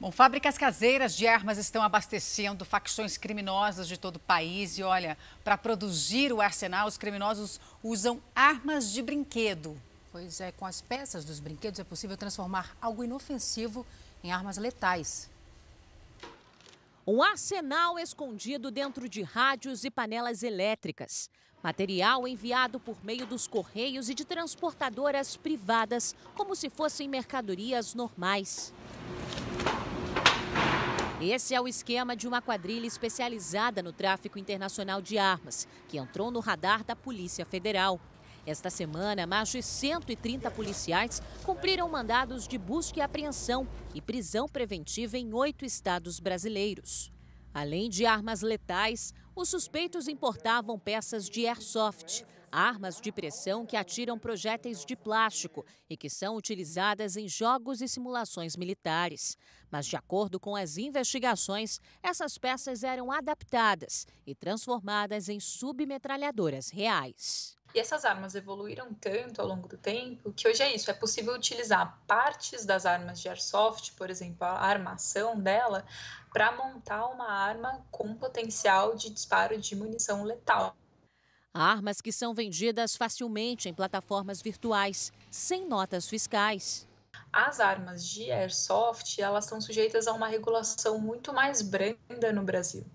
Bom, fábricas caseiras de armas estão abastecendo facções criminosas de todo o país e olha, para produzir o arsenal, os criminosos usam armas de brinquedo. Pois é, com as peças dos brinquedos é possível transformar algo inofensivo em armas letais. Um arsenal escondido dentro de rádios e panelas elétricas. Material enviado por meio dos correios e de transportadoras privadas, como se fossem mercadorias normais. Esse é o esquema de uma quadrilha especializada no tráfico internacional de armas, que entrou no radar da Polícia Federal. Esta semana, mais de 130 policiais cumpriram mandados de busca e apreensão e prisão preventiva em oito estados brasileiros. Além de armas letais, os suspeitos importavam peças de airsoft, armas de pressão que atiram projéteis de plástico e que são utilizadas em jogos e simulações militares. Mas, de acordo com as investigações, essas peças eram adaptadas e transformadas em submetralhadoras reais. E essas armas evoluíram tanto ao longo do tempo que hoje é isso: é possível utilizar partes das armas de airsoft, por exemplo, a armação dela, para montar uma arma com potencial de disparo de munição letal. Armas que são vendidas facilmente em plataformas virtuais, sem notas fiscais. As armas de airsoft, elas estão sujeitas a uma regulação muito mais branda no Brasil.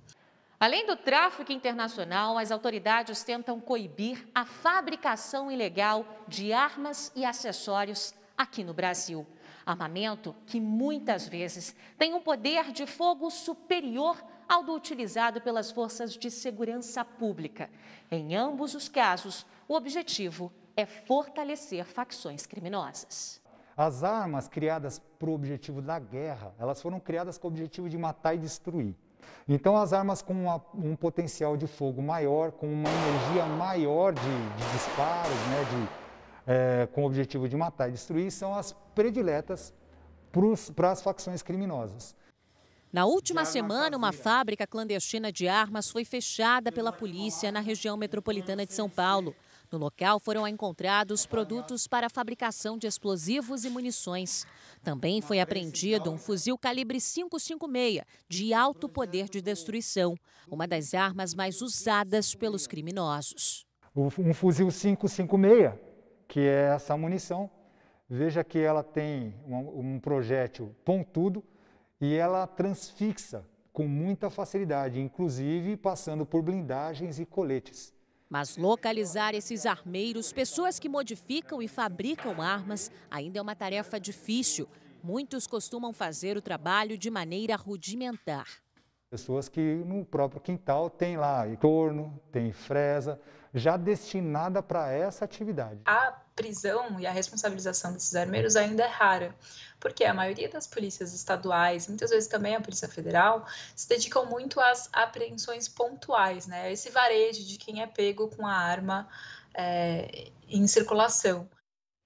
Além do tráfico internacional, as autoridades tentam coibir a fabricação ilegal de armas e acessórios aqui no Brasil. Armamento que muitas vezes tem um poder de fogo superior ao do utilizado pelas forças de segurança pública. Em ambos os casos, o objetivo é fortalecer facções criminosas. As armas criadas para o objetivo da guerra, elas foram criadas com o objetivo de matar e destruir. Então, as armas com uma, um potencial de fogo maior, com uma energia maior de, de disparos, né, de, é, com o objetivo de matar e destruir, são as prediletas para as facções criminosas. Na última semana, uma fábrica clandestina de armas foi fechada pela polícia na região metropolitana de São Paulo. No local foram encontrados produtos para fabricação de explosivos e munições. Também foi apreendido um fuzil calibre 556 de alto poder de destruição, uma das armas mais usadas pelos criminosos. Um fuzil 556, que é essa munição, veja que ela tem um projétil pontudo e ela transfixa com muita facilidade, inclusive passando por blindagens e coletes. Mas localizar esses armeiros, pessoas que modificam e fabricam armas, ainda é uma tarefa difícil. Muitos costumam fazer o trabalho de maneira rudimentar. Pessoas que no próprio quintal tem lá torno, tem fresa, já destinada para essa atividade. A prisão e a responsabilização desses armeiros ainda é rara, porque a maioria das polícias estaduais, muitas vezes também a Polícia Federal, se dedicam muito às apreensões pontuais, né? Esse varejo de quem é pego com a arma é, em circulação.